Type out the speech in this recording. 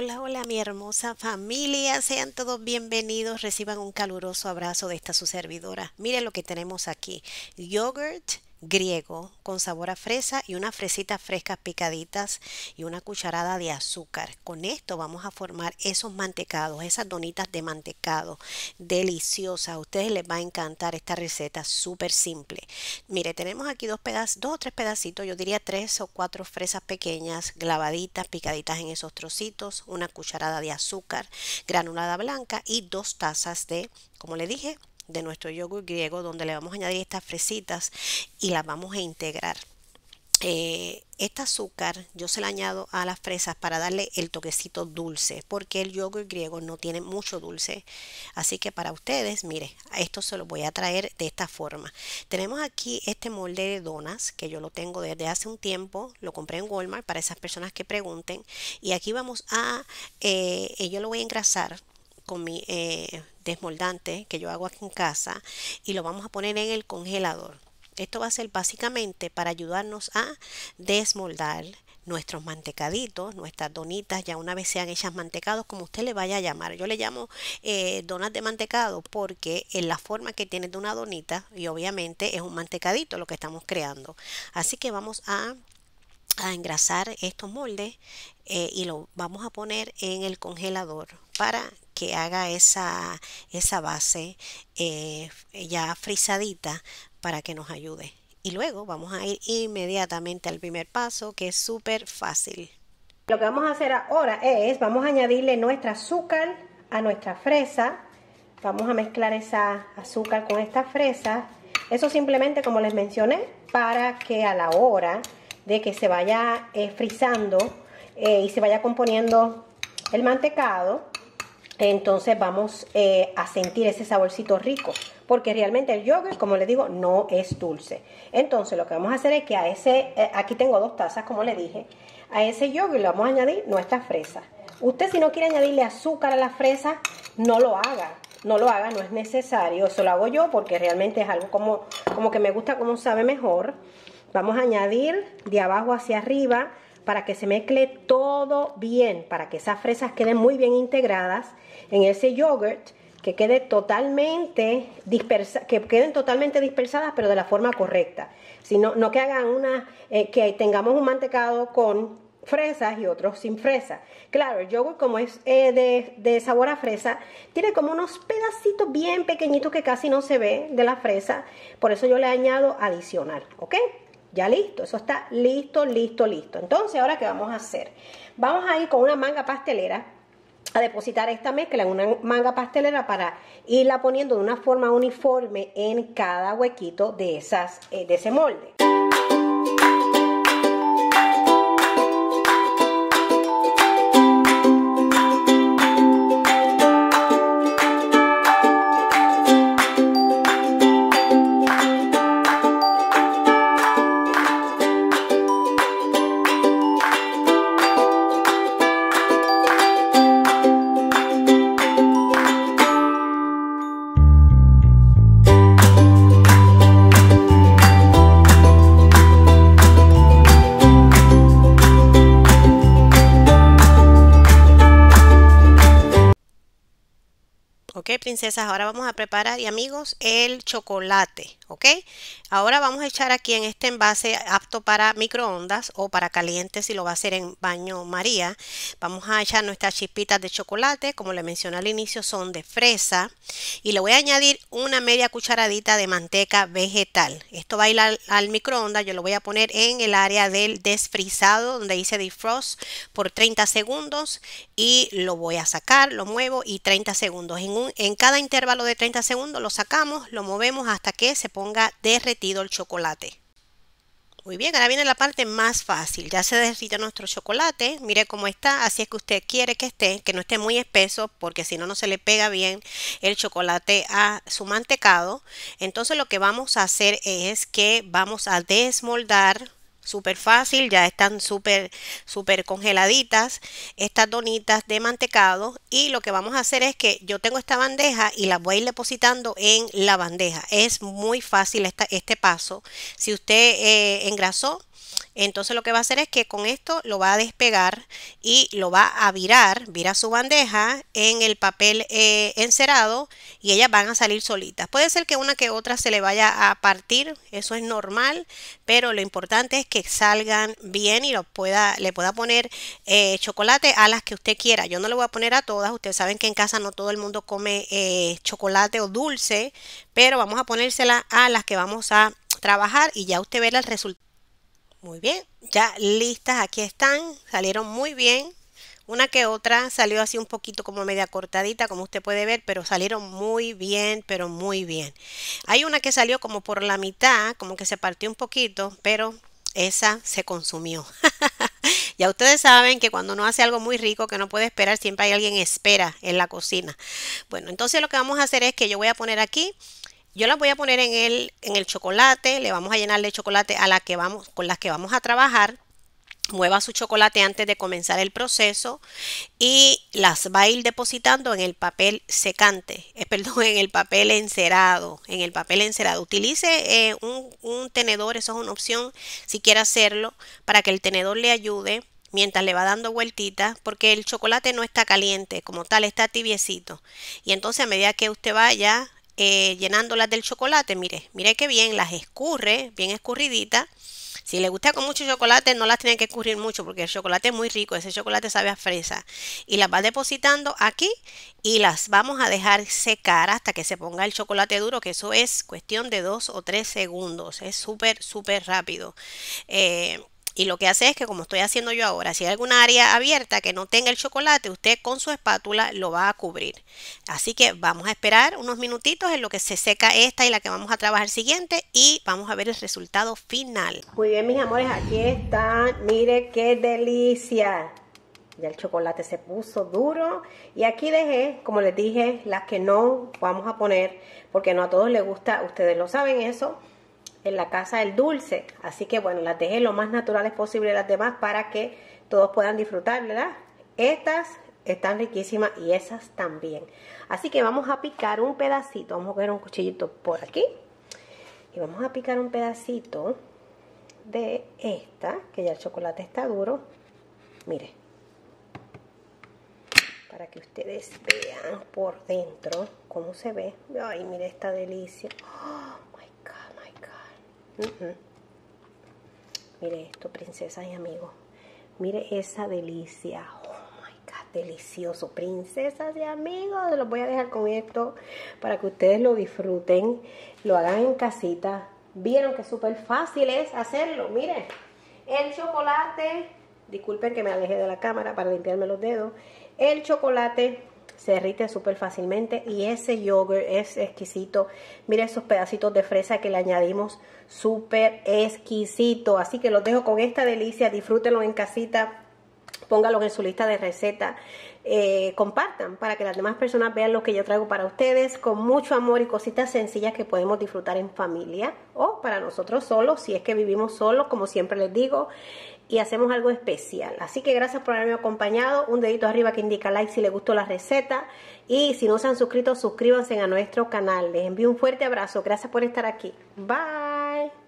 Hola, hola mi hermosa familia, sean todos bienvenidos, reciban un caluroso abrazo de esta su servidora. Miren lo que tenemos aquí, yogurt griego con sabor a fresa y unas fresitas frescas picaditas y una cucharada de azúcar. Con esto vamos a formar esos mantecados, esas donitas de mantecado deliciosas. A ustedes les va a encantar esta receta súper simple. Mire, tenemos aquí dos pedazos, dos o tres pedacitos, yo diría tres o cuatro fresas pequeñas, glavaditas, picaditas en esos trocitos, una cucharada de azúcar, granulada blanca y dos tazas de, como le dije, de nuestro yogur griego donde le vamos a añadir estas fresitas y las vamos a integrar. Eh, este azúcar yo se la añado a las fresas para darle el toquecito dulce porque el yogur griego no tiene mucho dulce así que para ustedes mire esto se lo voy a traer de esta forma tenemos aquí este molde de donas que yo lo tengo desde hace un tiempo lo compré en Walmart para esas personas que pregunten y aquí vamos a eh, eh, yo lo voy a engrasar con mi desmoldante este que yo hago aquí en casa y lo vamos a poner en el congelador. Esto va a ser básicamente para ayudarnos a desmoldar nuestros mantecaditos, nuestras donitas, ya una vez sean hechas mantecados, como usted le vaya a llamar. Yo le llamo eh, donas de mantecado porque es la forma que tiene de una donita y obviamente es un mantecadito lo que estamos creando. Así que vamos a a engrasar estos moldes eh, y lo vamos a poner en el congelador para que haga esa, esa base eh, ya frisadita para que nos ayude. Y luego vamos a ir inmediatamente al primer paso que es súper fácil. Lo que vamos a hacer ahora es, vamos a añadirle nuestro azúcar a nuestra fresa. Vamos a mezclar esa azúcar con esta fresa. Eso simplemente, como les mencioné, para que a la hora de que se vaya frisando eh, frizando eh, y se vaya componiendo el mantecado, entonces vamos eh, a sentir ese saborcito rico, porque realmente el yogur como le digo, no es dulce. Entonces lo que vamos a hacer es que a ese, aquí tengo dos tazas, como le dije, a ese yogur le vamos a añadir nuestra fresa. Usted si no quiere añadirle azúcar a la fresa, no lo haga, no lo haga, no es necesario. Eso lo hago yo porque realmente es algo como, como que me gusta, como sabe mejor. Vamos a añadir de abajo hacia arriba para que se mezcle todo bien, para que esas fresas queden muy bien integradas en ese yogurt, que quede totalmente dispersa, que queden totalmente dispersadas, pero de la forma correcta. Si no, no que hagan una, eh, que tengamos un mantecado con fresas y otros sin fresa. Claro, el yogurt como es eh, de, de, sabor a fresa, tiene como unos pedacitos bien pequeñitos que casi no se ve de la fresa, por eso yo le añado adicional, ¿ok? Ya listo, eso está listo, listo, listo. Entonces, ¿ahora qué vamos a hacer? Vamos a ir con una manga pastelera a depositar esta mezcla en una manga pastelera para irla poniendo de una forma uniforme en cada huequito de, esas, eh, de ese molde. Ok, princesas, ahora vamos a preparar y amigos el chocolate. ¿ok? Ahora vamos a echar aquí en este envase apto para microondas o para caliente si lo va a hacer en baño María. Vamos a echar nuestras chispitas de chocolate, como le mencioné al inicio son de fresa y le voy a añadir una media cucharadita de manteca vegetal. Esto va a ir al, microondas, yo lo voy a poner en el área del desfrizado donde dice defrost por 30 segundos y lo voy a sacar, lo muevo y 30 segundos. En, en cada intervalo de 30 segundos lo sacamos, lo movemos hasta que se ponga derretido el chocolate. Muy bien, ahora viene la parte más fácil. Ya se derrita nuestro chocolate. Mire cómo está. Así es que usted quiere que esté, que no esté muy espeso, porque si no, no se le pega bien el chocolate a su mantecado. Entonces lo que vamos a hacer es que vamos a desmoldar súper fácil, ya están súper, súper congeladitas estas donitas de mantecado y lo que vamos a hacer es que yo tengo esta bandeja y la voy a ir depositando en la bandeja. Es muy fácil esta, este paso. Si usted eh, engrasó, entonces lo que va a hacer es que con esto lo va a despegar y lo va a virar, vira su bandeja en el papel eh, encerado y ellas van a salir solitas. Puede ser que una que otra se le vaya a partir, eso es normal, pero lo importante es que salgan bien y pueda, le pueda poner eh, chocolate a las que usted quiera. Yo no le voy a poner a todas, ustedes saben que en casa no todo el mundo come eh, chocolate o dulce, pero vamos a ponérsela a las que vamos a trabajar y ya usted verá el resultado muy bien, ya listas, aquí están, salieron muy bien. Una que otra salió así un poquito como media cortadita, como usted puede ver, pero salieron muy bien, pero muy bien. Hay una que salió como por la mitad, como que se partió un poquito, pero esa se consumió. ya ustedes saben que cuando uno hace algo muy rico que no puede esperar, siempre hay alguien espera en la cocina. Bueno, entonces lo que vamos a hacer es que yo voy a poner aquí yo las voy a poner en el, en el chocolate, le vamos a llenar de chocolate a la que vamos, con las que vamos a trabajar. Mueva su chocolate antes de comenzar el proceso y las va a ir depositando en el papel secante, eh, perdón, en el papel encerado, en el papel encerado. Utilice eh, un, tenedor, eso es una opción si quiere hacerlo, para que el tenedor le ayude mientras le va dando vueltitas, porque el chocolate no está caliente como tal, está tibiecito. Y entonces a medida que usted vaya eh, llenándolas del chocolate. Mire, mire qué bien, las escurre, bien escurriditas. Si le gusta con mucho chocolate, no las tienen que escurrir mucho porque el chocolate es muy rico, ese chocolate sabe a fresa. Y las va depositando aquí y las vamos a dejar secar hasta que se ponga el chocolate duro, que eso es cuestión de dos o tres segundos. Es súper, súper rápido. Eh, y lo que hace es que como estoy haciendo yo ahora, si hay alguna área abierta que no tenga el chocolate, usted con su espátula lo va a cubrir. Así que vamos a esperar unos minutitos en lo que se seca esta y la que vamos a trabajar siguiente y vamos a ver el resultado final. Muy bien, mis amores, aquí está. Mire qué delicia. Ya el chocolate se puso duro. Y aquí dejé, como les dije, las que no vamos a poner, porque no a todos les gusta, ustedes lo saben eso en la casa del dulce. Así que bueno, las dejé lo más naturales posible las demás para que todos puedan disfrutar, ¿verdad? Estas están riquísimas y esas también. Así que vamos a picar un pedacito. Vamos a coger un cuchillito por aquí. Y vamos a picar un pedacito de esta, que ya el chocolate está duro. Mire. Para que ustedes vean por dentro cómo se ve. Ay, mire esta delicia. ¡Ah! Mire esto, princesas y amigos. Mire esa delicia. Oh my God, delicioso. Princesas y amigos, los voy a dejar con esto para que ustedes lo disfruten, lo hagan en casita. Vieron que súper fácil es hacerlo. Miren, el chocolate, disculpen que me alejé de la cámara para limpiarme los dedos. El chocolate se derrite súper fácilmente y ese yogurt es exquisito. Mira esos pedacitos de fresa que le añadimos, súper exquisito. Así que los dejo con esta delicia, disfrútenlo en casita, póngalo en su lista de recetas eh, compartan para que las demás personas vean lo que yo traigo para ustedes con mucho amor y cositas sencillas que podemos disfrutar en familia o para nosotros solos, si es que vivimos solos, como siempre les digo, y hacemos algo especial. Así que gracias por haberme acompañado. Un dedito arriba que indica like si les gustó la receta. Y si no se han suscrito, suscríbanse a nuestro canal. Les envío un fuerte abrazo. Gracias por estar aquí. Bye.